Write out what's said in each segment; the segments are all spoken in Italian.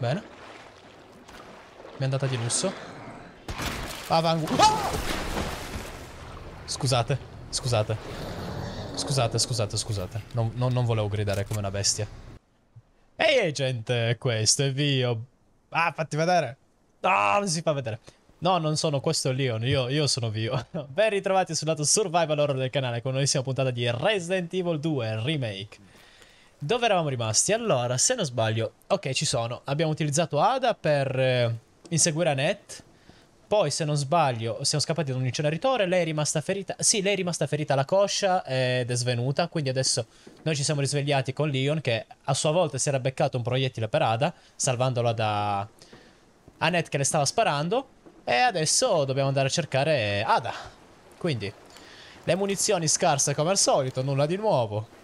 Bene. Mi è andata di lusso. Avangu... Ah! Scusate, scusate. Scusate, scusate, scusate. Non, non, non volevo gridare come una bestia. Ehi, gente, questo è Vio. Ah, fatti vedere. No, oh, non si fa vedere. No, non sono questo Leon, io, io sono Vio. ben ritrovati sul lato survival horror del canale con l'ultima puntata di Resident Evil 2 Remake. Dove eravamo rimasti? Allora, se non sbaglio... Ok, ci sono. Abbiamo utilizzato Ada per eh, inseguire Annette. Poi, se non sbaglio, siamo scappati da un inceneritore. Lei è rimasta ferita. Sì, lei è rimasta ferita alla coscia ed è svenuta. Quindi adesso noi ci siamo risvegliati con Leon, che a sua volta si era beccato un proiettile per Ada, salvandola da Annette che le stava sparando. E adesso dobbiamo andare a cercare Ada. Quindi, le munizioni scarse come al solito, nulla di nuovo.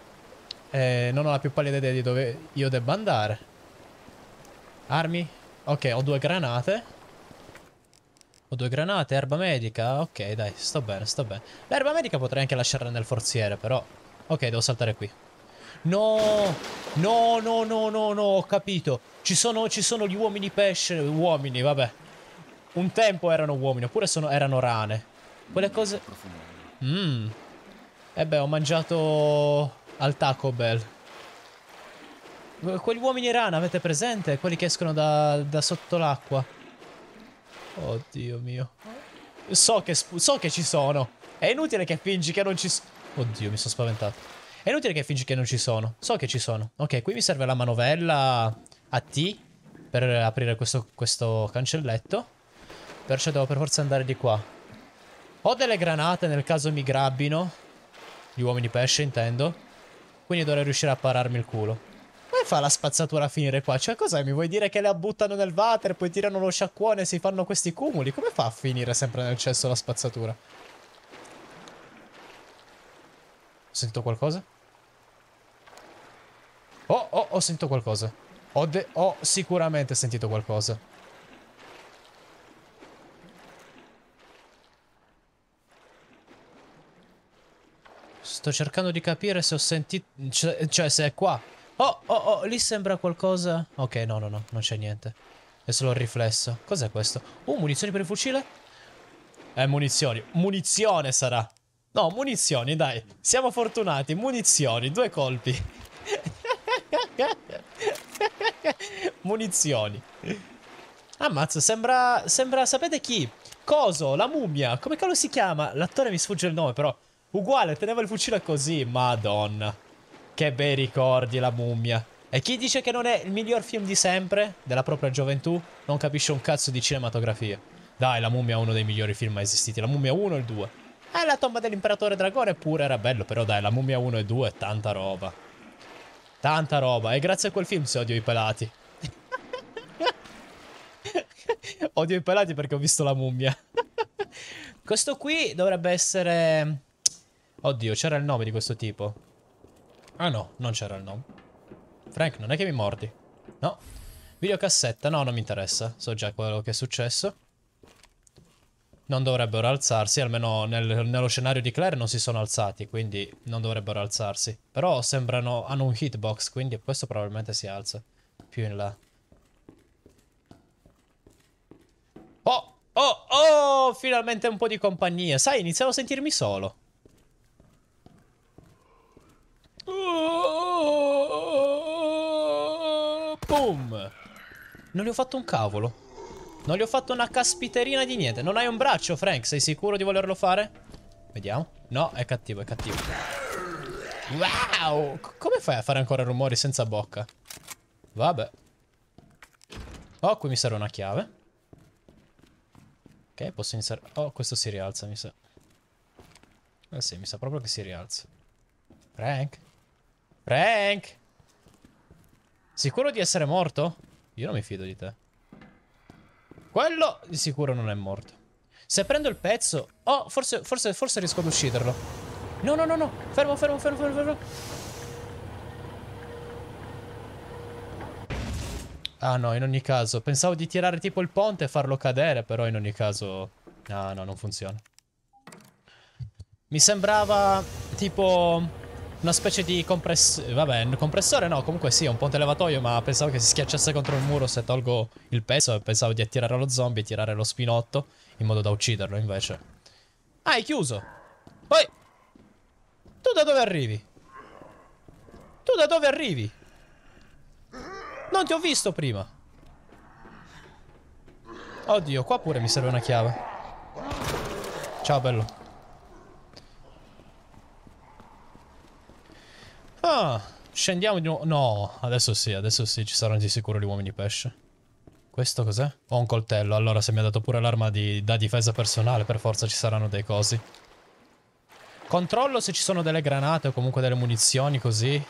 Eh, non ho la più pallida idea di dove io debba andare. Armi? Ok, ho due granate. Ho due granate, erba medica. Ok, dai, sto bene, sto bene. L'erba medica potrei anche lasciarla nel forziere, però... Ok, devo saltare qui. No! No, no, no, no, no, ho capito. Ci sono, ci sono gli uomini pesce. Uomini, vabbè. Un tempo erano uomini, oppure sono, erano rane. Quelle cose... Mmm. E eh beh, ho mangiato al Taco Bell. Quegli uomini rana, avete presente? Quelli che escono da, da sotto l'acqua. Oddio mio. So che, so che ci sono. È inutile che fingi che non ci sono. Oddio, mi sono spaventato. È inutile che fingi che non ci sono. So che ci sono. Ok, qui mi serve la manovella a T per aprire questo, questo cancelletto. Perciò devo per forza andare di qua. Ho delle granate nel caso mi grabbino. Gli uomini pesce, intendo. Quindi dovrei riuscire a pararmi il culo. Come fa la spazzatura a finire qua? Cioè, cos'è? Mi vuoi dire che la buttano nel water, poi tirano lo sciacquone e si fanno questi cumuli? Come fa a finire sempre nel cesso la spazzatura? Ho sentito qualcosa? Oh, oh, ho sentito qualcosa. Ho, ho sicuramente sentito qualcosa. Sto cercando di capire se ho sentito... Cioè, cioè, se è qua. Oh, oh, oh, lì sembra qualcosa... Ok, no, no, no, non c'è niente. È solo il riflesso. Cos'è questo? Uh, munizioni per il fucile? Eh, munizioni. Munizione sarà. No, munizioni, dai. Siamo fortunati. Munizioni, due colpi. munizioni. Ammazza, sembra... Sembra, sapete chi? Coso, la mummia. Come cavolo si chiama? L'attore mi sfugge il nome, però. Uguale, teneva il fucile così, madonna. Che bei ricordi la mummia. E chi dice che non è il miglior film di sempre, della propria gioventù, non capisce un cazzo di cinematografia. Dai, la mummia è uno dei migliori film mai esistiti, la mummia 1 e il 2. Eh, la tomba dell'imperatore dragone pure era bello, però dai, la mummia 1 e 2 è tanta roba. Tanta roba, e grazie a quel film si odio i pelati. odio i pelati perché ho visto la mummia. Questo qui dovrebbe essere Oddio, c'era il nome di questo tipo. Ah no, non c'era il nome. Frank, non è che mi mordi. No. Videocassetta, no, non mi interessa. So già quello che è successo. Non dovrebbero alzarsi, almeno nel, nello scenario di Claire non si sono alzati, quindi non dovrebbero alzarsi. Però sembrano, hanno un hitbox, quindi questo probabilmente si alza. Più in là. Oh, oh, oh, finalmente un po' di compagnia. Sai, iniziavo a sentirmi solo boom! Non gli ho fatto un cavolo. Non gli ho fatto una caspiterina di niente. Non hai un braccio, Frank. Sei sicuro di volerlo fare? Vediamo. No, è cattivo, è cattivo. Wow! C come fai a fare ancora rumori senza bocca? Vabbè. Oh, qui mi serve una chiave. Ok, posso iniziare... Oh, questo si rialza, mi sa. Eh sì, mi sa proprio che si rialza. Frank? Frank! Sicuro di essere morto? Io non mi fido di te. Quello di sicuro non è morto. Se prendo il pezzo... Oh, forse, forse, forse riesco ad ucciderlo. No, no, no, no. Fermo, fermo, fermo, fermo, fermo. Ah no, in ogni caso. Pensavo di tirare tipo il ponte e farlo cadere, però in ogni caso... Ah no, non funziona. Mi sembrava tipo una specie di compressore, vabbè, compressore no, comunque sì, è un ponte levatoio, ma pensavo che si schiacciasse contro il muro se tolgo il peso e pensavo di attirare lo zombie e tirare lo spinotto in modo da ucciderlo invece. Ah, è chiuso. Poi... Tu da dove arrivi? Tu da dove arrivi? Non ti ho visto prima. Oddio, qua pure mi serve una chiave. Ciao, bello. Scendiamo di nuovo. No, adesso sì, adesso sì, ci saranno di sicuro gli uomini pesce. Questo cos'è? Ho un coltello, allora se mi ha dato pure l'arma di, da difesa personale, per forza ci saranno dei cosi. Controllo se ci sono delle granate o comunque delle munizioni così.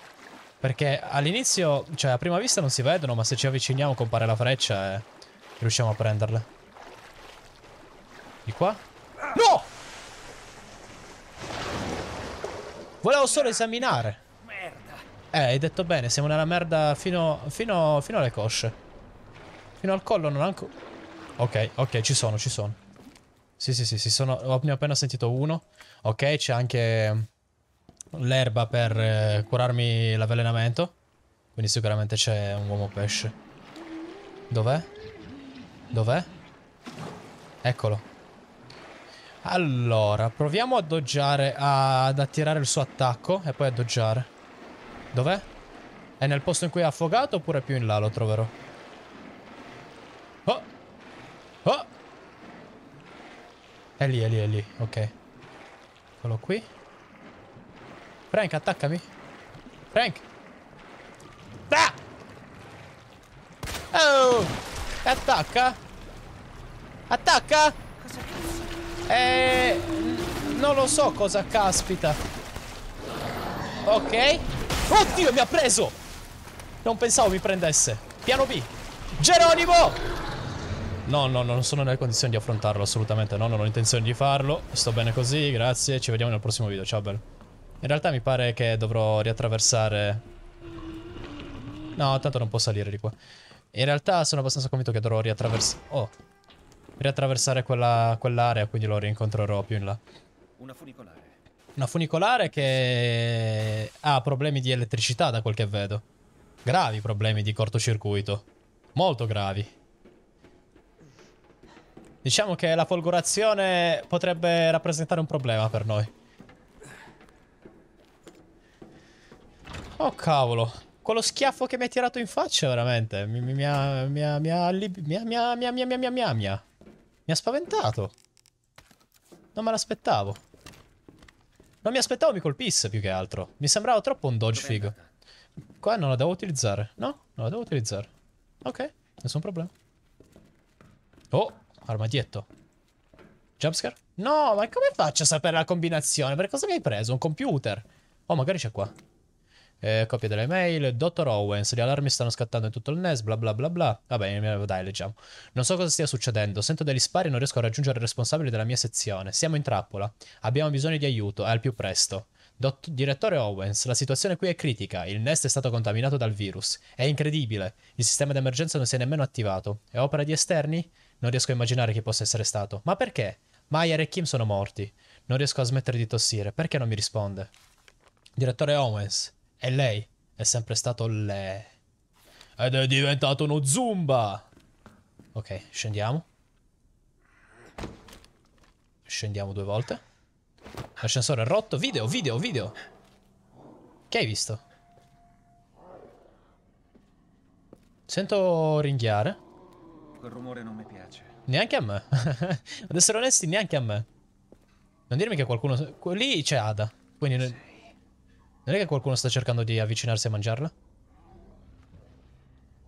Perché all'inizio, cioè a prima vista non si vedono, ma se ci avviciniamo compare la freccia e riusciamo a prenderle. Di qua? No! Volevo solo esaminare. Eh, hai detto bene, siamo nella merda fino, fino, fino alle cosce. Fino al collo non anche... Ok, ok, ci sono, ci sono. Sì, sì, sì, sì sono... ho appena sentito uno. Ok, c'è anche l'erba per eh, curarmi l'avvelenamento. Quindi sicuramente c'è un uomo pesce. Dov'è? Dov'è? Eccolo. Allora, proviamo ad doggiare, ad attirare il suo attacco e poi ad doggiare. Dov'è? È nel posto in cui è affogato oppure più in là lo troverò? Oh! Oh! È lì, è lì, è lì. Ok. Eccolo qui. Frank, attaccami. Frank! Ah! Oh! Attacca! Attacca! Eh... Non lo so cosa caspita. Ok. Oddio, mi ha preso! Non pensavo mi prendesse. Piano B. Geronimo! No, no, no, non sono nelle condizioni di affrontarlo, assolutamente no, non ho intenzione di farlo. Sto bene così, grazie, ci vediamo nel prossimo video, ciao bel. In realtà mi pare che dovrò riattraversare... No, tanto non può salire di qua. In realtà sono abbastanza convinto che dovrò riattraversare... Oh. Riattraversare quell'area, quell quindi lo rincontrerò più in là. Una funicolare. Una funicolare che ha problemi di elettricità da quel che vedo. Gravi problemi di cortocircuito. Molto gravi. Diciamo che la folgorazione potrebbe rappresentare un problema per noi. Oh cavolo, quello schiaffo che mi ha tirato in faccia veramente, mi, ha... mi ha... mi ha... mi ha spaventato. Non me l'aspettavo. Non mi aspettavo mi colpisse più che altro. Mi sembrava troppo un dodge figo. Qua non la devo utilizzare. No, non la devo utilizzare. Ok, nessun problema. Oh, armadietto. Jumpscare? No, ma come faccio a sapere la combinazione? Per cosa mi hai preso? Un computer? Oh, magari c'è qua eh, copia delle mail, Dottor Owens, gli allarmi stanno scattando in tutto il NES, bla bla bla bla. Vabbè, dai, leggiamo. Non so cosa stia succedendo, sento degli spari e non riesco a raggiungere il responsabile della mia sezione. Siamo in trappola, abbiamo bisogno di aiuto, al più presto. Dott- Direttore Owens, la situazione qui è critica. Il nest è stato contaminato dal virus. È incredibile. Il sistema d'emergenza non si è nemmeno attivato. È opera di esterni? Non riesco a immaginare chi possa essere stato. Ma perché? Maier e Kim sono morti. Non riesco a smettere di tossire. Perché non mi risponde? Direttore Owens, è lei è sempre stato lei. Ed è diventato uno zumba! Ok, scendiamo. Scendiamo due volte. L'ascensore è rotto. Video, video, video. Che hai visto? Sento ringhiare. Quel rumore non mi piace. Neanche a me. Ad essere onesti, neanche a me. Non dirmi che qualcuno... Lì c'è Ada. Quindi... Sì. Non è che qualcuno sta cercando di avvicinarsi a mangiarla?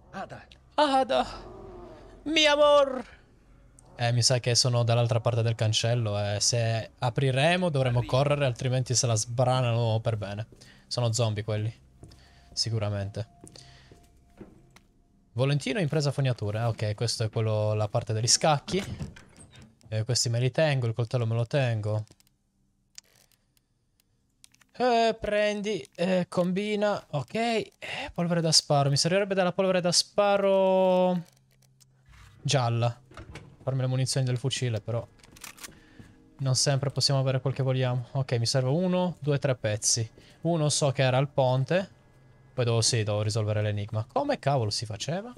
Ada. Ada. Mi amor. Eh, mi sa che sono dall'altra parte del cancello e eh. se apriremo dovremo correre, altrimenti se la sbranano per bene. Sono zombie quelli, sicuramente. Volentino impresa fognature, ah, ok, questa è quello, la parte degli scacchi. Eh, questi me li tengo, il coltello me lo tengo. Eh, prendi, eh, combina, ok, eh, polvere da sparo, mi servirebbe della polvere da sparo gialla, farmi le munizioni del fucile però, non sempre possiamo avere quel che vogliamo, ok mi serve uno, due, tre pezzi, uno so che era al ponte, poi devo, sì, devo risolvere l'enigma, come cavolo si faceva?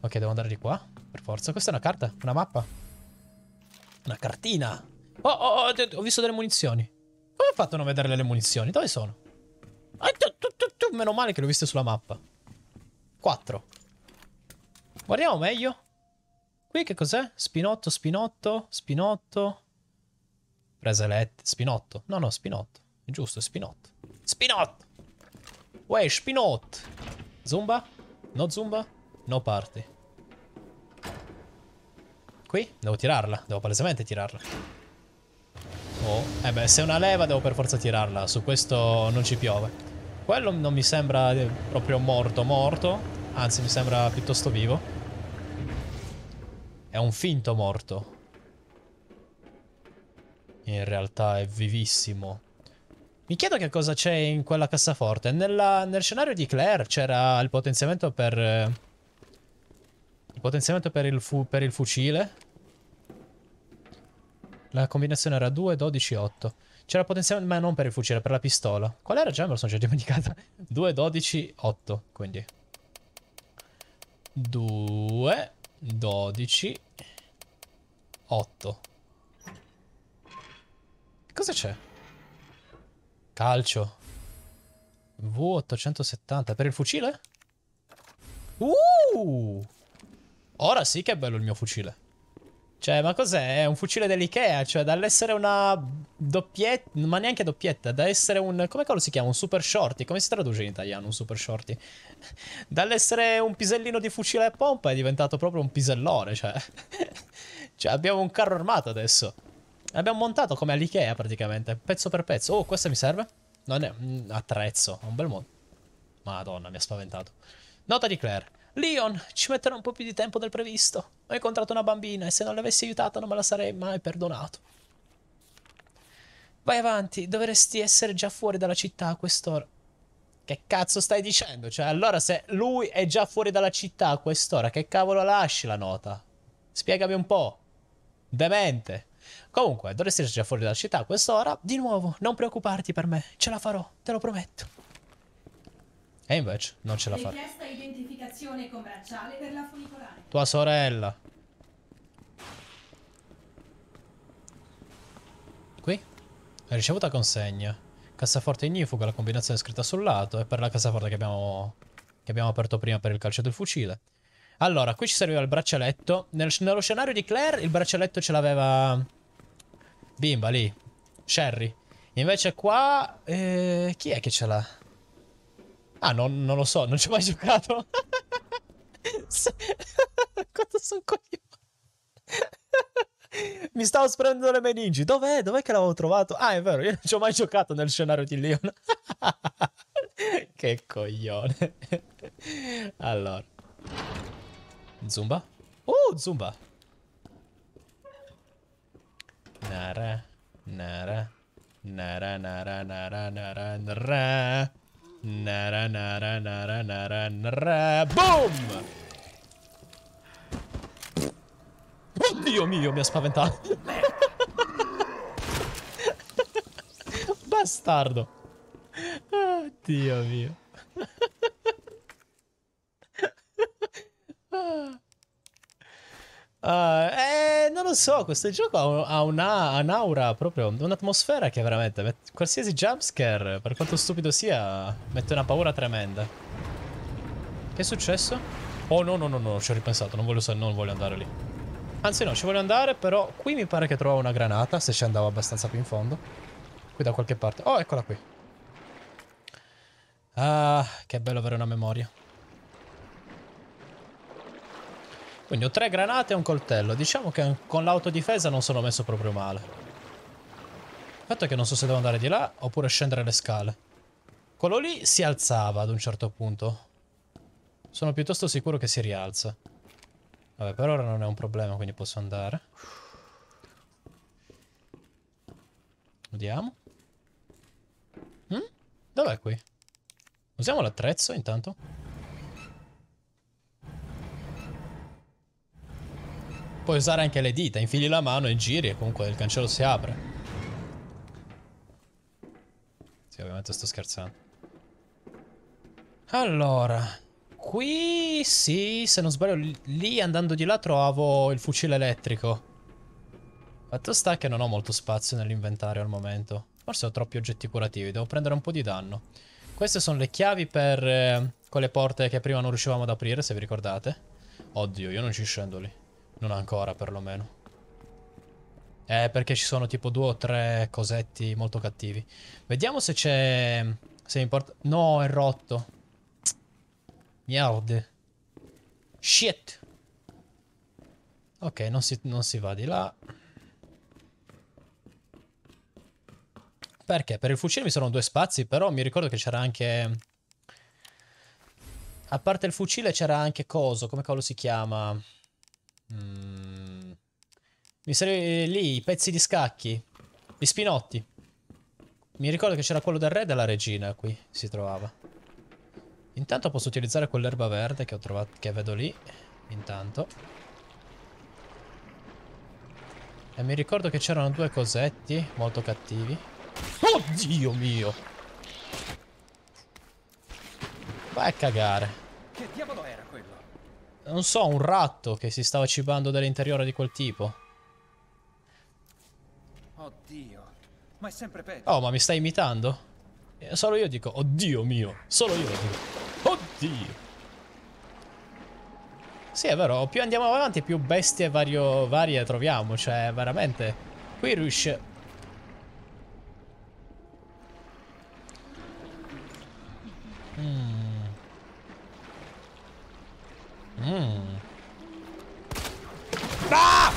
Ok devo andare di qua, per forza, questa è una carta, una mappa, una cartina, oh, oh, oh ho visto delle munizioni, come ho fatto a non vedere le munizioni? Dove sono? Ah, meno male che le ho viste sulla mappa. 4. Guardiamo meglio. Qui che cos'è? Spinotto, spinotto, spinotto. Preselette, spinotto. No, no, spinotto. È giusto, spinotto. Spinotto! Uè, spinotto! Zumba? No zumba? No party. Qui? Devo tirarla. Devo palesemente tirarla. Oh, eh beh, se è una leva devo per forza tirarla, su questo non ci piove. Quello non mi sembra eh, proprio morto morto, anzi mi sembra piuttosto vivo. È un finto morto. In realtà è vivissimo. Mi chiedo che cosa c'è in quella cassaforte. Nella, nel scenario di Claire c'era il potenziamento per... Eh, il potenziamento per il, fu, per il fucile. La combinazione era 2, 12, 8. C'era potenziale, ma non per il fucile, per la pistola. Qual era già? Me lo sono già dimenticato. 2, 12, 8. Quindi 2, 12, 8. Cosa c'è? Calcio. V870 per il fucile? Uh! Ora sì che è bello il mio fucile. Cioè, ma cos'è? È un fucile dell'Ikea, cioè dall'essere una doppietta, ma neanche doppietta, da essere un... come cavolo si chiama? Un super shorty? Come si traduce in italiano un super shorty? Dall'essere un pisellino di fucile a pompa è diventato proprio un pisellone, cioè... cioè, abbiamo un carro armato adesso. L'abbiamo montato come all'Ikea praticamente, pezzo per pezzo. Oh, questo mi serve? Non è... Mm, attrezzo, un bel mondo. Madonna, mi ha spaventato. Nota di Claire. Leon, ci metterò un po' più di tempo del previsto. Ho incontrato una bambina e se non l'avessi aiutata non me la sarei mai perdonato. Vai avanti, dovresti essere già fuori dalla città a quest'ora. Che cazzo stai dicendo? Cioè, allora se lui è già fuori dalla città a quest'ora, che cavolo lasci la nota? Spiegami un po'. Demente. Comunque, dovresti essere già fuori dalla città a quest'ora. Di nuovo, non preoccuparti per me, ce la farò, te lo prometto. E invece non ce la fa. Richiesta identificazione commerciale per la funicolaria. Tua sorella. Qui? ricevuta consegna. Cassaforte ignifuga, la combinazione scritta sul lato E per la cassaforte che abbiamo, che abbiamo aperto prima per il calcio del fucile. Allora, qui ci serviva il braccialetto. Nel, nello scenario di Claire il braccialetto ce l'aveva... Bimba lì. Sherry. Invece qua... Eh, chi è che ce l'ha? Ah, non, non lo so, non ci ho mai giocato. Quanto sono coglione. Mi stavo sprendendo le meningi. Dov'è? Dov'è che l'avevo trovato? Ah, è vero, io non ci ho mai giocato nel scenario di Leon. che coglione. allora. Zumba? Oh, Zumba. Nara, nara, nara, nara, nara, nara, nara. Nara nara nara nara nara Boom! Oddio mio, mi ha spaventato. Bastardo. Oddio mio. Ah. Uh, eh, non lo so, questo gioco ha, una, un'aura proprio, un'atmosfera che veramente, qualsiasi jumpscare, per quanto stupido sia, mette una paura tremenda. Che è successo? Oh no, no, no, no, ci ho ripensato, non voglio, non voglio andare lì. Anzi no, ci voglio andare, però qui mi pare che trovavo una granata, se ci andavo abbastanza più in fondo. Qui da qualche parte. Oh, eccola qui. Ah, che bello avere una memoria. Quindi ho tre granate e un coltello. Diciamo che con l'autodifesa non sono messo proprio male. Il fatto è che non so se devo andare di là oppure scendere le scale. Quello lì si alzava ad un certo punto. Sono piuttosto sicuro che si rialza. Vabbè, per ora non è un problema, quindi posso andare. Vediamo. Mm? Dov'è qui? Usiamo l'attrezzo intanto. Puoi usare anche le dita, infili la mano e giri e comunque il cancello si apre. Sì, ovviamente sto scherzando. Allora, qui sì, se non sbaglio, lì andando di là trovo il fucile elettrico. Fatto sta che non ho molto spazio nell'inventario al momento. Forse ho troppi oggetti curativi, devo prendere un po' di danno. Queste sono le chiavi per eh, quelle porte che prima non riuscivamo ad aprire, se vi ricordate. Oddio, io non ci scendo lì. Non ancora, perlomeno. Eh, perché ci sono tipo due o tre cosetti molto cattivi. Vediamo se c'è... Se importa... No, è rotto. Merde. Shit. Ok, non si, non si va di là. Perché? Per il fucile mi sono due spazi, però mi ricordo che c'era anche... A parte il fucile c'era anche coso, come cavolo si chiama? Mm. Mi serve eh, lì i pezzi di scacchi. Gli spinotti. Mi ricordo che c'era quello del re e della regina qui, si trovava. Intanto posso utilizzare quell'erba verde che ho trovato, che vedo lì. Intanto. E mi ricordo che c'erano due cosetti molto cattivi. Oddio mio! Vai a cagare non so, un ratto che si stava cibando dall'interiore di quel tipo. Oddio, ma è sempre peggio. Oh, ma mi stai imitando? Eh, solo io dico, oddio mio, solo io dico, oddio. Sì, è vero, più andiamo avanti più bestie vario, varie troviamo, cioè veramente. Qui riusciamo... Mmm... Mm. Ah!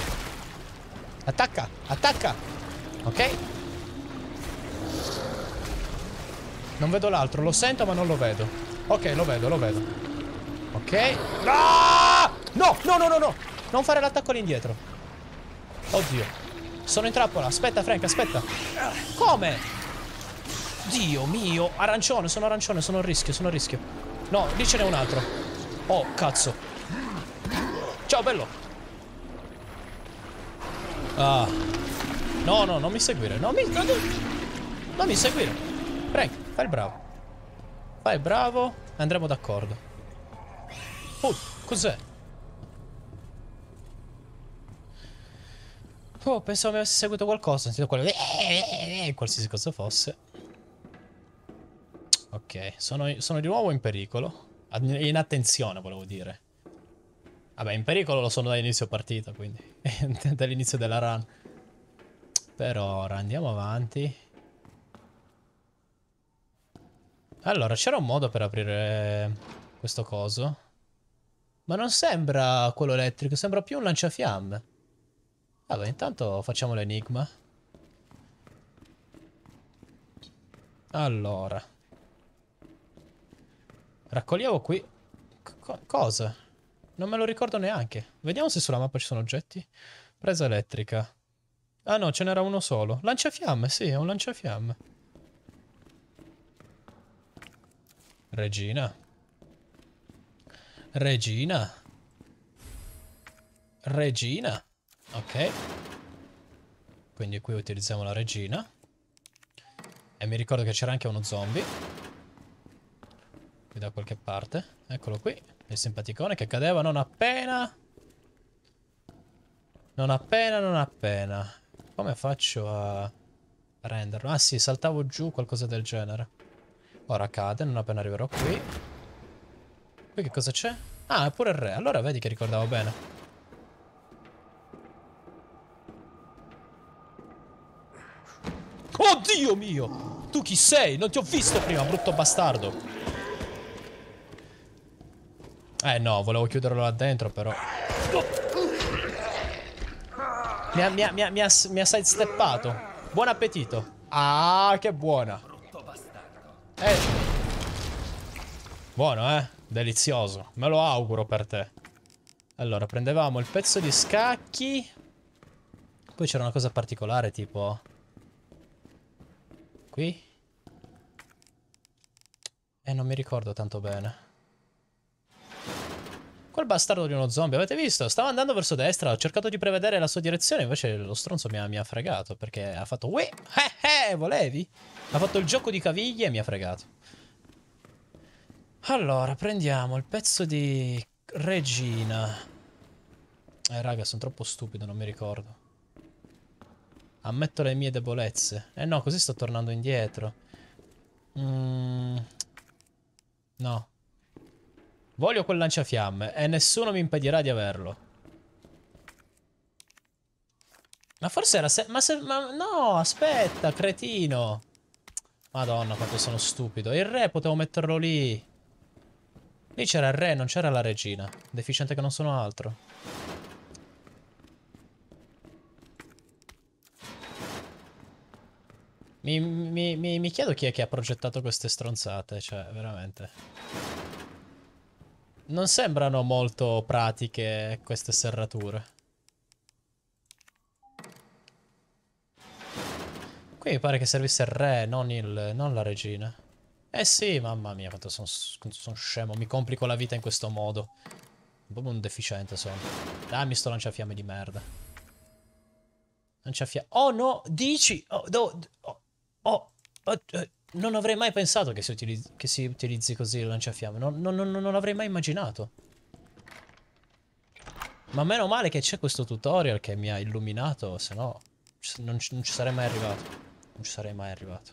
Attacca, attacca. Ok. Non vedo l'altro, lo sento ma non lo vedo. Ok, lo vedo, lo vedo. Ok. Ah! No, no, no, no, no. Non fare l'attacco all'indietro. Oddio. Sono in trappola. Aspetta, Frank, aspetta. Come? Dio mio. Arancione, sono arancione, sono a rischio, sono a rischio. No, lì ce n'è un altro. Oh, cazzo. Ciao, bello. Ah. No, no, non mi seguire. Non mi... No, non mi seguire. Prego, fai il bravo. Fai il bravo. Andremo d'accordo. Oh, cos'è? Oh, pensavo mi avesse seguito qualcosa. Ho sentito quello... Eh, qualsiasi cosa fosse. Ok, sono, sono di nuovo in pericolo. In attenzione, volevo dire. Vabbè, in pericolo lo sono dall'inizio partita, quindi. dall'inizio della run. Per ora, andiamo avanti. Allora, c'era un modo per aprire questo coso. Ma non sembra quello elettrico, sembra più un lanciafiamme. Vabbè, intanto facciamo l'enigma. Allora. Raccogliamo qui... C cosa? Non me lo ricordo neanche. Vediamo se sulla mappa ci sono oggetti. Presa elettrica. Ah no, ce n'era uno solo. Lanciafiamme, sì, è un lanciafiamme. Regina. Regina. Regina. Ok. Quindi qui utilizziamo la regina. E mi ricordo che c'era anche uno zombie. Qui da qualche parte. Eccolo qui. Il simpaticone che cadeva non appena... Non appena, non appena. Come faccio a prenderlo? Ah sì, saltavo giù, qualcosa del genere. Ora cade, non appena arriverò qui. Qui che cosa c'è? Ah, è pure il re. Allora vedi che ricordavo bene. Oddio mio! Tu chi sei? Non ti ho visto prima, brutto bastardo! Eh no, volevo chiuderlo là dentro però. Mi ha, mi ha, mi ha, mi ha, mi ha sidesteppato. Buon appetito. Ah, che buona. Eh. Buono, eh? Delizioso. Me lo auguro per te. Allora, prendevamo il pezzo di scacchi. Poi c'era una cosa particolare, tipo... Qui? E eh, non mi ricordo tanto bene. Quel bastardo di uno zombie, avete visto? Stava andando verso destra, ho cercato di prevedere la sua direzione, invece lo stronzo mi ha, mi ha fregato, perché ha fatto... Uè, eh, eh, volevi? Ha fatto il gioco di caviglie e mi ha fregato. Allora, prendiamo il pezzo di regina. Eh, raga, sono troppo stupido, non mi ricordo. Ammetto le mie debolezze. Eh no, così sto tornando indietro. Mm... No. Voglio quel lanciafiamme e nessuno mi impedirà di averlo. Ma forse era... ma, se ma no, aspetta, cretino. Madonna, quanto sono stupido. Il re potevo metterlo lì. Lì c'era il re, non c'era la regina. Deficiente che non sono altro. Mi, mi, mi, mi chiedo chi è che ha progettato queste stronzate, cioè, veramente. Non sembrano molto pratiche queste serrature. Qui mi pare che servisse il re, non, il, non la regina. Eh sì, mamma mia, quanto sono son scemo. Mi complico la vita in questo modo. Un po' un deficiente sono. Dammi sto lanciafiamme di merda. Lanciafiamme... Oh no, dici! Oh, no, oh, oh, oh, eh. Non avrei mai pensato che si utilizzi, che si utilizzi così il lanciafiamme. Non, non, non, non avrei mai immaginato. Ma meno male che c'è questo tutorial che mi ha illuminato, se no non, non ci sarei mai arrivato. Non ci sarei mai arrivato.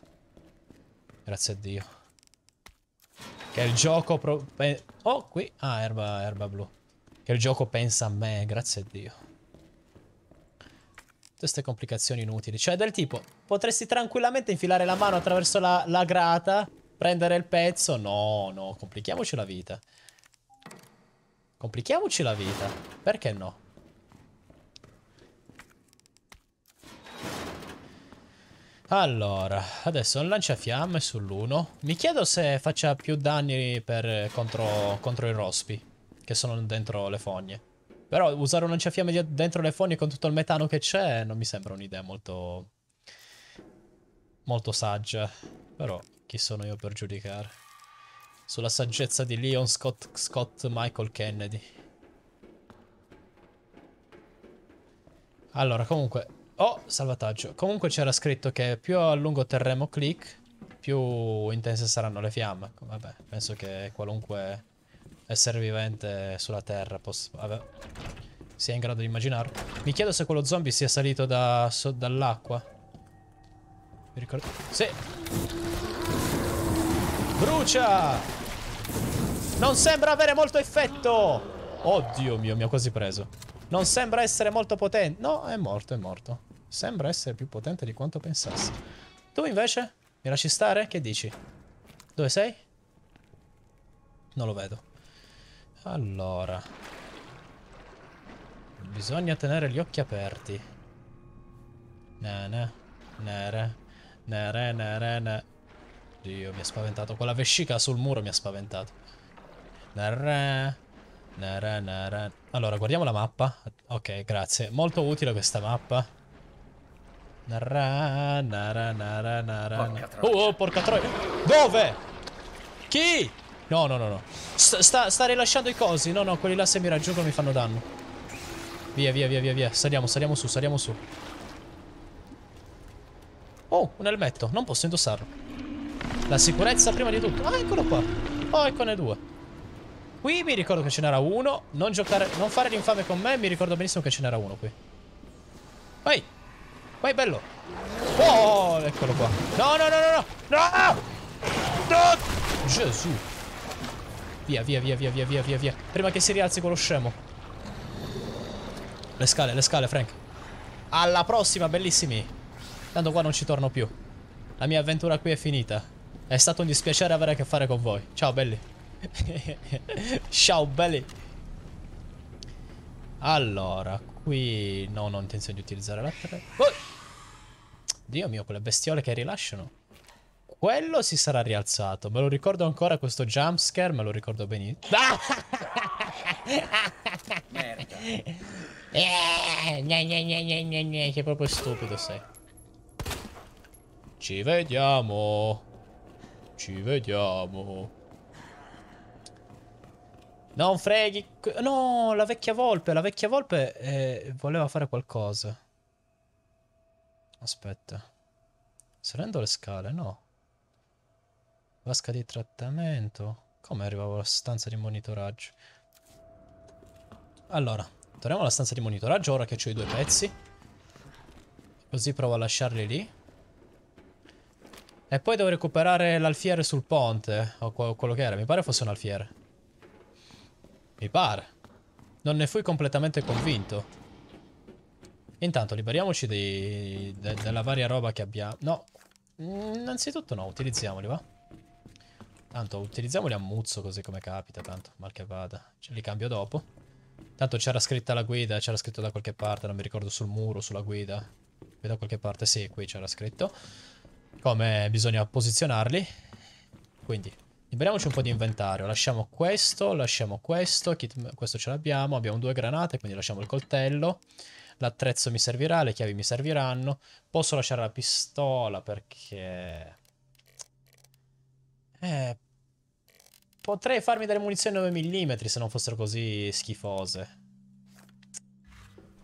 Grazie a Dio. Che il gioco... Pro... oh, qui. Ah, erba, erba blu. Che il gioco pensa a me, grazie a Dio queste complicazioni inutili. Cioè del tipo, potresti tranquillamente infilare la mano attraverso la, la grata, prendere il pezzo. No, no, complichiamoci la vita. Complichiamoci la vita. Perché no? Allora, adesso un lanciafiamme sull'1. Mi chiedo se faccia più danni per, contro, contro i rospi che sono dentro le fogne. Però usare un lanciafiamme dentro le fogne con tutto il metano che c'è non mi sembra un'idea molto... molto saggia. Però chi sono io per giudicare? Sulla saggezza di Leon Scott, Scott Michael Kennedy. Allora, comunque... Oh, salvataggio. Comunque c'era scritto che più a lungo terremo click, più intense saranno le fiamme. Vabbè, penso che qualunque essere vivente sulla Terra possa... Vabbè. Sei in grado di immaginare. Mi chiedo se quello zombie sia salito da, so, dall'acqua. Mi ricordo... Sì! Brucia! Non sembra avere molto effetto! Oddio mio, mi ha quasi preso. Non sembra essere molto potente. No, è morto, è morto. Sembra essere più potente di quanto pensassi. Tu invece? Mi lasci stare? Che dici? Dove sei? Non lo vedo. Allora... Bisogna tenere gli occhi aperti. Nene, nere, nere, nere, ne. Dio, mi ha spaventato. Quella vescica sul muro mi ha spaventato. Nere, nere, nere. Allora, guardiamo la mappa. Ok, grazie. Molto utile questa mappa. Nara, nara, nara, nara. Oh, oh, porca troia. Dove? Chi? No, no, no, no. Sta, sta rilasciando i cosi. No, no, quelli là se mi raggiungono mi fanno danno. Via, via, via, via, via. Saliamo, saliamo su, saliamo su. Oh, un elmetto. Non posso indossarlo. La sicurezza prima di tutto. Ah, eccolo qua. Oh, eccone due. Qui mi ricordo che ce n'era uno. Non giocare... Non fare l'infame con me. Mi ricordo benissimo che ce n'era uno qui. Vai. Vai, bello. Oh, eccolo qua. No, no, no, no, no. No! No! Gesù. Via, via, via, via, via, via, via. Prima che si rialzi quello scemo. Le scale, le scale, Frank. Alla prossima, bellissimi. Tanto qua non ci torno più. La mia avventura qui è finita. È stato un dispiacere avere a che fare con voi. Ciao, belli. Ciao, belli. Allora, qui... No, non ho intenzione di utilizzare la terra. Oh! Dio mio, quelle bestiole che rilasciano. Quello si sarà rialzato. Me lo ricordo ancora questo jumpscare, me lo ricordo benissimo. Merda. Eh, gne, che proprio stupido sei. Ci vediamo. Ci vediamo. Non freghi. No, la vecchia volpe. La vecchia volpe eh, voleva fare qualcosa. Aspetta. Salendo le scale, no. Vasca di trattamento. Come arrivavo alla stanza di monitoraggio? Allora. Torniamo alla stanza di monitoraggio ora che ho i due pezzi. Così provo a lasciarli lì. E poi devo recuperare l'alfiere sul ponte, o quello che era, mi pare fosse un alfiere. Mi pare. Non ne fui completamente convinto. Intanto liberiamoci dei, de, della varia roba che abbiamo. No, mm, innanzitutto no, utilizziamoli va. Tanto utilizziamoli a muzzo così come capita, tanto, mal che vada. Ce li cambio dopo. Tanto c'era scritta la guida, c'era scritto da qualche parte, non mi ricordo sul muro, sulla guida. Qui da qualche parte, sì, qui c'era scritto. Come bisogna posizionarli. Quindi, liberiamoci un po' di inventario. Lasciamo questo, lasciamo questo, questo ce l'abbiamo. Abbiamo due granate, quindi lasciamo il coltello. L'attrezzo mi servirà, le chiavi mi serviranno. Posso lasciare la pistola perché... Eh, Potrei farmi delle munizioni 9 mm se non fossero così schifose.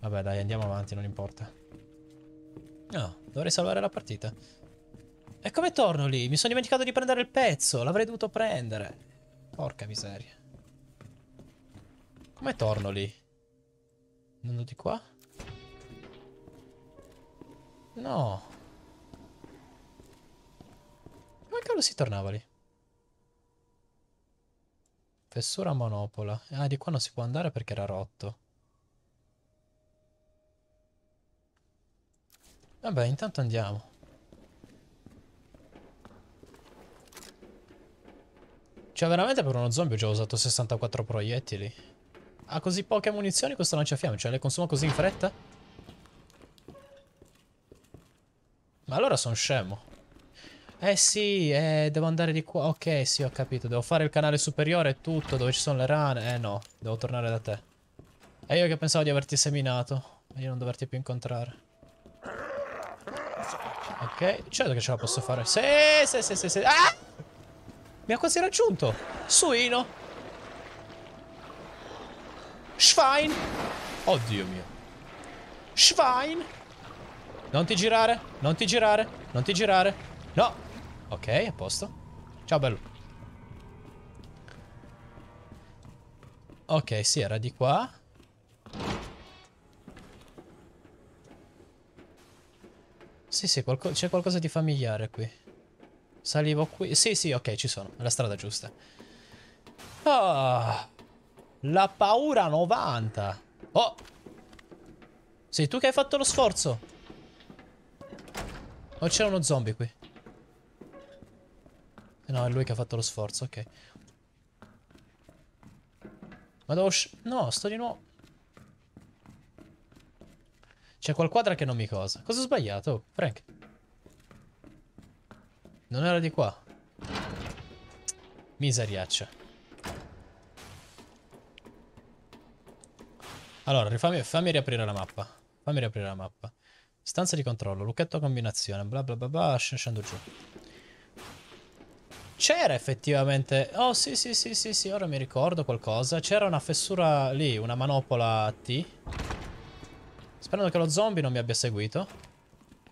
Vabbè dai, andiamo avanti, non importa. No, dovrei salvare la partita. E come torno lì? Mi sono dimenticato di prendere il pezzo, l'avrei dovuto prendere. Porca miseria. Come torno lì? Andando di qua? No. Come cavolo si tornava lì? Fessura monopola. Ah, di qua non si può andare perché era rotto. Vabbè, intanto andiamo. Cioè, veramente per uno zombie ho già usato 64 proiettili. Ha così poche munizioni questo lanciafiamme? Cioè, le consumo così in fretta? Ma allora sono scemo. Eh sì, eh, devo andare di qua. Ok, sì, ho capito. Devo fare il canale superiore e tutto, dove ci sono le rane. Eh no, devo tornare da te. E eh, io che pensavo di averti seminato. E di non doverti più incontrare. Ok, certo che ce la posso fare. Sì, sì, sì, sì, sì. Ah! Mi ha quasi raggiunto. Suino. Schwein. Oddio mio. Schwein. Non ti girare, non ti girare, non ti girare. No, Ok, a posto. Ciao bello. Ok, sì, era di qua. Sì, sì, qualco c'è qualcosa di familiare qui. Salivo qui. Sì, sì, ok, ci sono. È la strada giusta. Ah, la paura 90. Oh! Sei tu che hai fatto lo sforzo. Oh, c'è uno zombie qui. Eh no, è lui che ha fatto lo sforzo, ok. Ma devo No, sto di nuovo... C'è qual quadra che non mi cosa. Cosa ho sbagliato? Frank. Non era di qua. Miseriaccia. Allora, rifammi, fammi riaprire la mappa. Fammi riaprire la mappa. Stanza di controllo, lucchetto combinazione, bla bla bla bla, scendo giù. C'era effettivamente... Oh sì sì sì sì sì, ora mi ricordo qualcosa. C'era una fessura lì, una manopola T. Sperando che lo zombie non mi abbia seguito.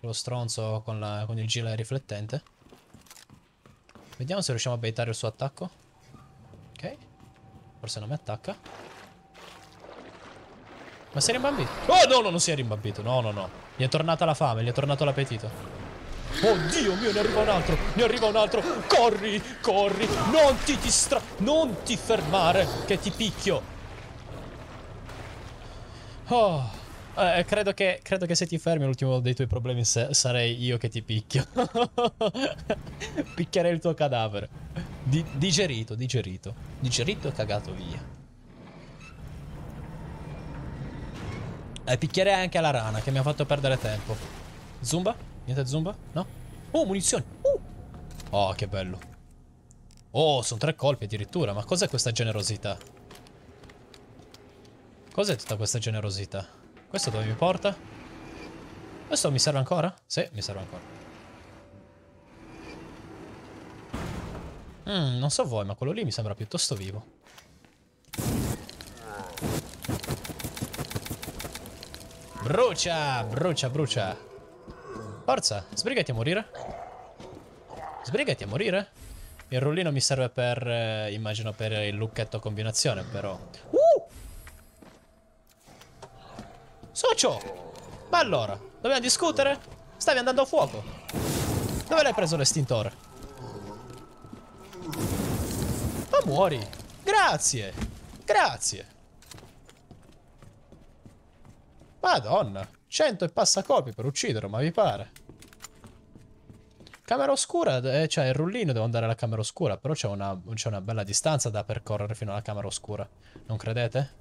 Lo stronzo con, la, con il gile riflettente. Vediamo se riusciamo a baitare il suo attacco. Ok. Forse non mi attacca. Ma si è rimbambito? Oh no, no, non si è rimbambito. No, no, no. Gli è tornata la fame, gli è tornato l'appetito. Oddio mio, ne arriva un altro, ne arriva un altro. Corri, corri, non ti distra... Non ti fermare, che ti picchio. Oh, eh, credo, che, credo, che, se ti fermi l'ultimo dei tuoi problemi sarei io che ti picchio. Picchierei il tuo cadavere. Di digerito, digerito. Digerito e cagato via. E eh, picchierei anche alla rana che mi ha fatto perdere tempo. Zumba? Niente zumba? No? Oh, munizioni! Uh! Oh, che bello. Oh, sono tre colpi addirittura. Ma cos'è questa generosità? Cos'è tutta questa generosità? Questo dove mi porta? Questo mi serve ancora? Sì, mi serve ancora. Mm, non so voi, ma quello lì mi sembra piuttosto vivo. Brucia, brucia, brucia. Forza, sbrigati a morire. Sbrigati a morire. Il rullino mi serve per, eh, immagino, per il lucchetto a combinazione, però. Uh! Socio! Ma allora, dobbiamo discutere? Stavi andando a fuoco. Dove l'hai preso l'estintore? Ma muori. Grazie. Grazie. Madonna. Cento e passa copie per ucciderlo, ma vi pare? Camera oscura, cioè il rullino devo andare alla camera oscura, però c'è una, una, bella distanza da percorrere fino alla camera oscura, non credete?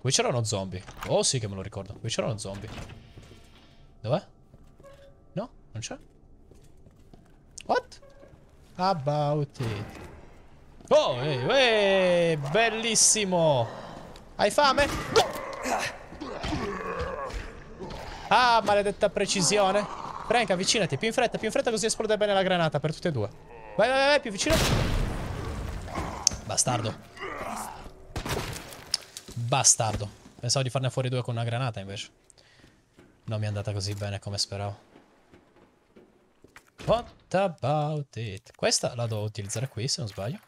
Qui c'era uno zombie, oh sì che me lo ricordo, qui c'era uno zombie. Dov'è? No, non c'è? What? About it. Oh, ehi, ehi, bellissimo! Hai fame? Ah, maledetta precisione! Frank, avvicinati. Più in fretta, più in fretta, così esplode bene la granata per tutte e due. Vai, vai, vai, più vicino. Bastardo. Bastardo. Pensavo di farne fuori due con una granata, invece. Non mi è andata così bene come speravo. What about it? Questa la devo utilizzare qui, se non sbaglio.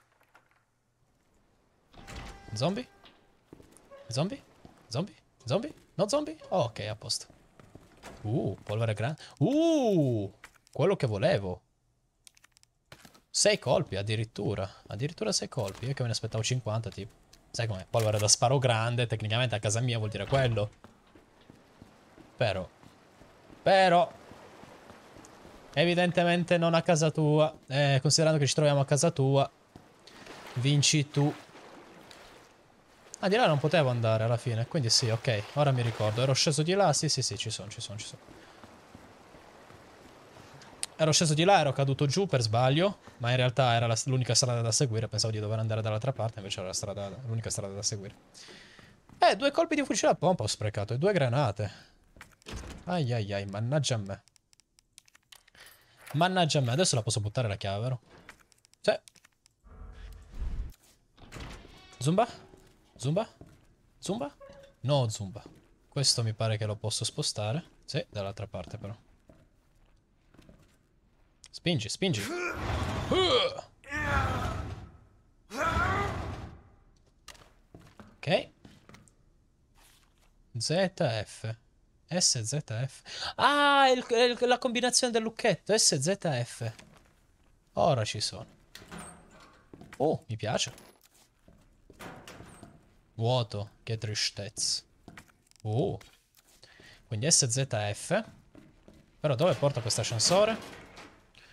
Zombie? Zombie? Zombie? Zombie? No zombie? Oh, ok, a posto. Uh, polvere grande. Uh, quello che volevo. Sei colpi addirittura. Addirittura sei colpi. Io che me ne aspettavo 50 tipo. Sai com'è? Polvere da sparo grande. Tecnicamente a casa mia vuol dire quello. Però. Però. Evidentemente non a casa tua. Eh, considerando che ci troviamo a casa tua. Vinci tu. Ah, di là non potevo andare alla fine, quindi sì, ok, ora mi ricordo. Ero sceso di là, sì, sì, sì, ci sono, ci sono, ci sono. Ero sceso di là, ero caduto giù per sbaglio, ma in realtà era l'unica strada da seguire, pensavo di dover andare dall'altra parte, invece era l'unica strada, strada da seguire. Eh, due colpi di fucile a pompa ho sprecato, e due granate. Ai ai ai, mannaggia a me. Mannaggia a me, adesso la posso buttare la chiave, vero? Sì. Zumba? Zumba? Zumba? No, Zumba. Questo mi pare che lo posso spostare. Sì, dall'altra parte però. Spingi, spingi. Ok. ZF. SZF. Ah, è, il, è la combinazione del lucchetto. SZF. Ora ci sono. Oh, mi piace. Vuoto, che tristezza. Oh. Quindi SZF. Però dove porta questo ascensore?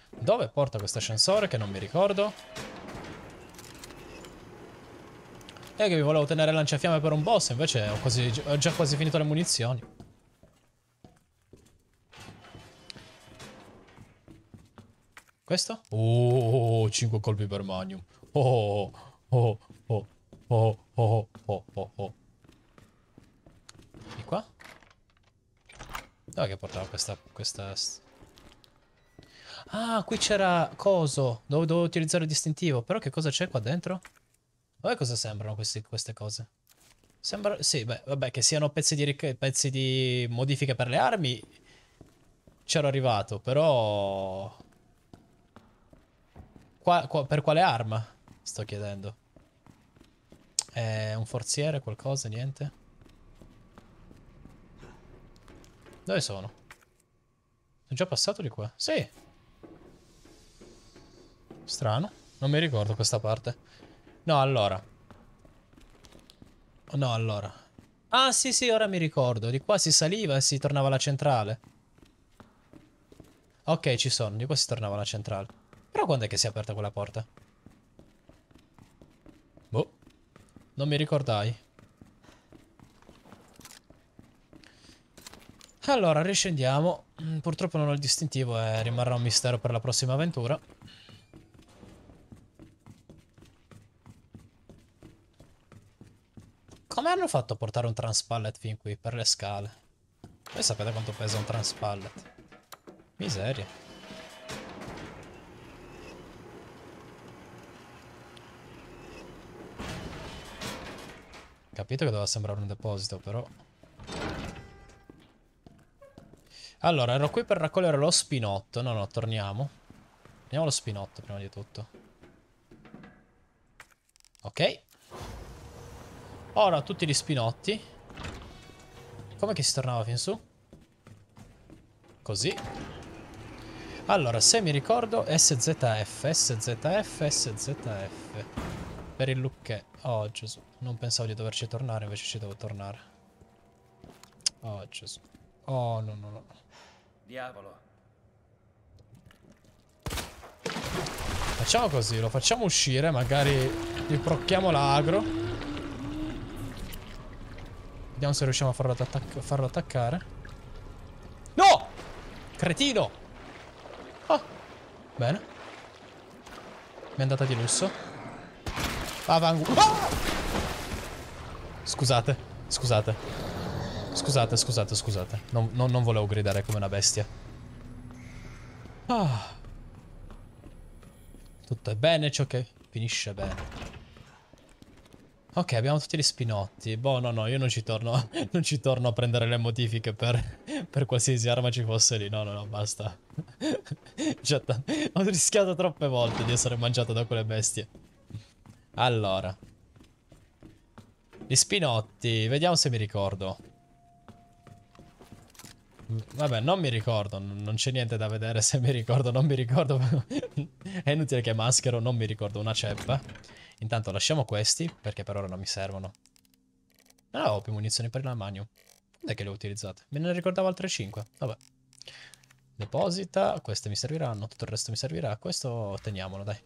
Dove porta questo ascensore che non mi ricordo? E che vi volevo tenere lanciafiamme per un boss, invece ho, quasi, ho già quasi finito le munizioni. Questo? Oh, 5 colpi per magnum. Oh, oh, oh oh, oh, oh, oh, oh. Di qua? Dove che portava questa... questa... Ah, qui c'era coso. Dove dovevo utilizzare il distintivo. Però che cosa c'è qua dentro? Vabbè cosa sembrano questi, queste cose. Sembra... Sì, beh, vabbè, che siano pezzi di, ric... pezzi di modifiche per le armi. C'ero arrivato, però... Qua, qua, per quale arma? Sto chiedendo. È un forziere, qualcosa, niente. Dove sono? Sono già passato di qua? Sì. Strano. Non mi ricordo questa parte. No, allora. No, allora. Ah, sì, sì, ora mi ricordo. Di qua si saliva e si tornava alla centrale. Ok, ci sono. Di qua si tornava alla centrale. Però quando è che si è aperta quella porta? Non mi ricordai. Allora, riscendiamo. Mm, purtroppo non ho il distintivo e rimarrà un mistero per la prossima avventura. Come hanno fatto a portare un transpallet fin qui, per le scale? Voi sapete quanto pesa un transpallet. Miseria. Capito che doveva sembrare un deposito, però... Allora, ero qui per raccogliere lo spinotto. No, no, torniamo. Prendiamo lo spinotto prima di tutto. Ok. Ora tutti gli spinotti. Come che si tornava fin su? Così. Allora, se mi ricordo, SZF, SZF, SZF. Per il lucchetto. Oh Gesù. Non pensavo di doverci tornare, invece ci devo tornare. Oh Gesù. Oh no no no. Diavolo. Facciamo così, lo facciamo uscire, magari gli procchiamo l'agro. Vediamo se riusciamo a farlo, attac farlo attaccare. No! Cretino! Ah! Bene. Mi è andata di lusso. Avanguardia. Ah! Scusate, scusate. Scusate, scusate, scusate. Non, non, non volevo gridare come una bestia. Ah. Tutto è bene ciò che finisce bene. Ok, abbiamo tutti gli spinotti. Boh, no, no, io non ci torno, non ci torno a prendere le modifiche per, per qualsiasi arma ci fosse lì. No, no, no, basta. ho rischiato troppe volte di essere mangiato da quelle bestie. Allora. Gli spinotti, vediamo se mi ricordo. Vabbè, non mi ricordo, non c'è niente da vedere se mi ricordo, non mi ricordo. È inutile che maschero, non mi ricordo una ceppa. Intanto lasciamo questi, perché per ora non mi servono. Ah, ho più munizioni per l'armadio. Quando è che le ho utilizzate? Me ne ricordavo altre 5. Vabbè. Deposita, queste mi serviranno, tutto il resto mi servirà. Questo teniamolo, dai.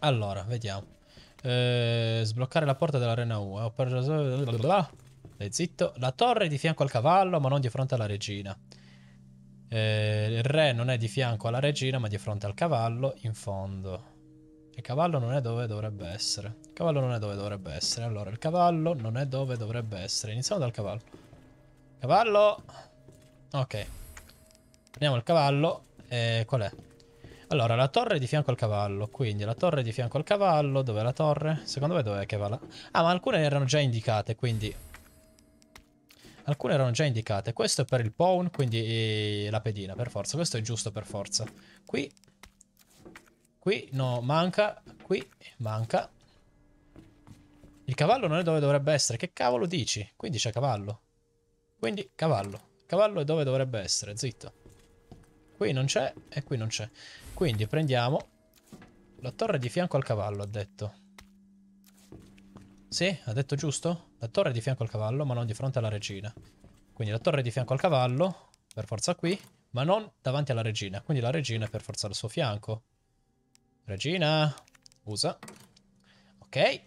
Allora, vediamo. Eh, sbloccare la porta dell'arena 1. Ho eh, Stai zitto. La torre è di fianco al cavallo, ma non di fronte alla regina. Eh, il re non è di fianco alla regina, ma di fronte al cavallo, in fondo. Il cavallo non è dove dovrebbe essere. Il cavallo non è dove dovrebbe essere. Allora, il cavallo non è dove dovrebbe essere. Iniziamo dal cavallo. Cavallo! Ok. Prendiamo il cavallo. E eh, qual è? Allora, la torre di fianco al cavallo, quindi la torre di fianco al cavallo. Dov'è la torre? Secondo me dov'è che va là? Ah, ma alcune erano già indicate, quindi... Alcune erano già indicate. Questo è per il pawn, quindi eh, la pedina, per forza. Questo è giusto, per forza. Qui... Qui, no, manca. Qui, manca. Il cavallo non è dove dovrebbe essere. Che cavolo dici? Quindi c'è cavallo. Quindi, cavallo. Cavallo è dove dovrebbe essere, zitto. Qui non c'è e qui non c'è. Quindi prendiamo la torre di fianco al cavallo, ha detto. Sì, ha detto giusto? La torre di fianco al cavallo, ma non di fronte alla regina. Quindi la torre di fianco al cavallo, per forza qui, ma non davanti alla regina. Quindi la regina è per forza al suo fianco. Regina, usa. Ok.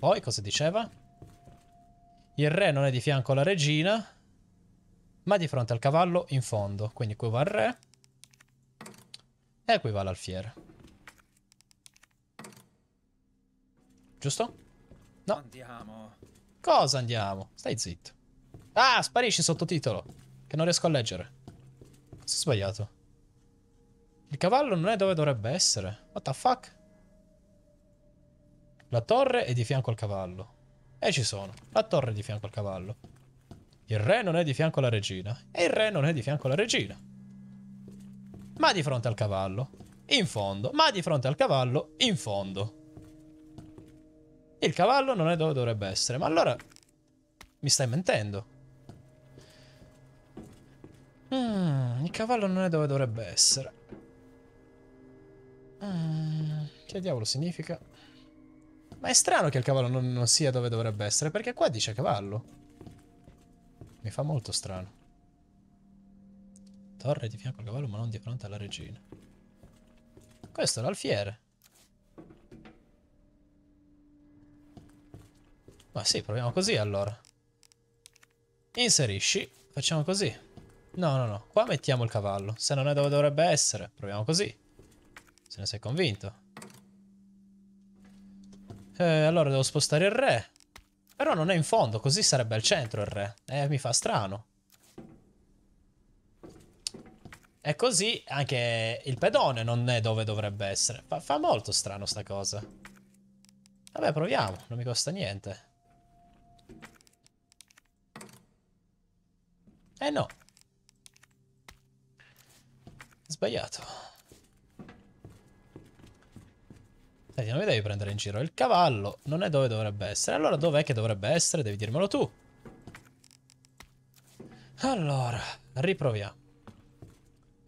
Poi cosa diceva? Il re non è di fianco alla regina, ma di fronte al cavallo in fondo. Quindi qui va il re è uguale al fiere. Giusto? No. Andiamo. Cosa andiamo? Stai zitto. Ah, sparisci sottotitolo. Che non riesco a leggere. Cosa ho sbagliato? Il cavallo non è dove dovrebbe essere. What the fuck? La torre è di fianco al cavallo. E eh, ci sono. La torre è di fianco al cavallo. Il re non è di fianco alla regina. E il re non è di fianco alla regina ma di fronte al cavallo, in fondo, ma di fronte al cavallo, in fondo. Il cavallo non è dove dovrebbe essere, ma allora mi stai mentendo. Mm, il cavallo non è dove dovrebbe essere. Mm, che diavolo significa? Ma è strano che il cavallo non, non sia dove dovrebbe essere, perché qua dice cavallo. Mi fa molto strano torre di fianco al cavallo ma non di fronte alla regina. Questo è l'alfiere. Ma sì, proviamo così allora. Inserisci, facciamo così. No, no, no, qua mettiamo il cavallo. Se non è dove dovrebbe essere, proviamo così. Se ne sei convinto. Eh, allora devo spostare il re. Però non è in fondo, così sarebbe al centro il re. Eh, mi fa strano. E così anche il pedone non è dove dovrebbe essere. Fa, fa molto strano sta cosa. Vabbè, proviamo, non mi costa niente. Eh no. Sbagliato. Senti, non mi devi prendere in giro. Il cavallo non è dove dovrebbe essere. Allora dov'è che dovrebbe essere? Devi dirmelo tu. Allora, riproviamo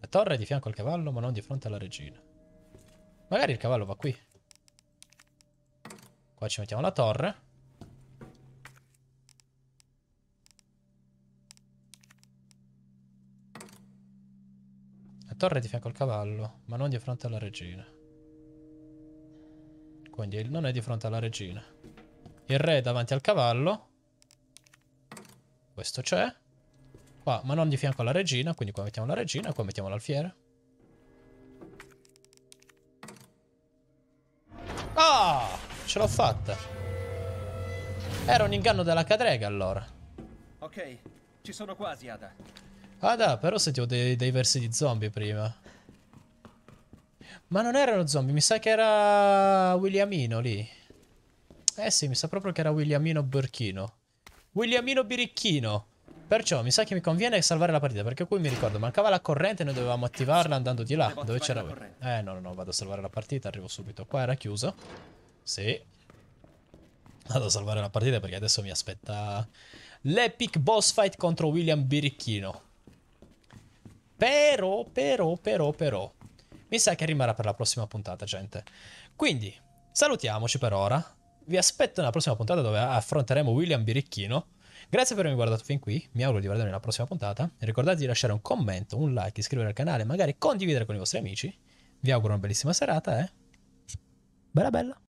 torre di fianco al cavallo, ma non di fronte alla regina. Magari il cavallo va qui. Qua ci mettiamo la torre. La torre di fianco al cavallo, ma non di fronte alla regina. Quindi non è di fronte alla regina. Il re è davanti al cavallo. Questo c'è qua, ma non di fianco alla regina, quindi qua mettiamo la regina e qua mettiamo l'alfiere. Ah! Ce l'ho fatta! Era un inganno della cadrega allora. Ok, ci sono quasi, Ada. Ada, ah, però sentivo dei, dei versi di zombie prima. Ma non erano zombie, mi sa che era Williamino lì. Eh sì, mi sa proprio che era Williamino Burchino. Williamino Birichino. Perciò mi sa che mi conviene salvare la partita perché qui mi ricordo mancava la corrente e noi dovevamo attivarla andando di là dove c'era... Eh no no no vado a salvare la partita arrivo subito qua era chiuso Sì Vado a salvare la partita perché adesso mi aspetta l'epic boss fight contro William Birichino Però però però però Mi sa che rimarrà per la prossima puntata gente Quindi salutiamoci per ora Vi aspetto nella prossima puntata dove affronteremo William Birichino Grazie per avermi guardato fin qui, mi auguro di guardarmi nella prossima puntata. Ricordate di lasciare un commento, un like, iscrivervi al canale, e magari condividere con i vostri amici. Vi auguro una bellissima serata e... Eh? Bella bella!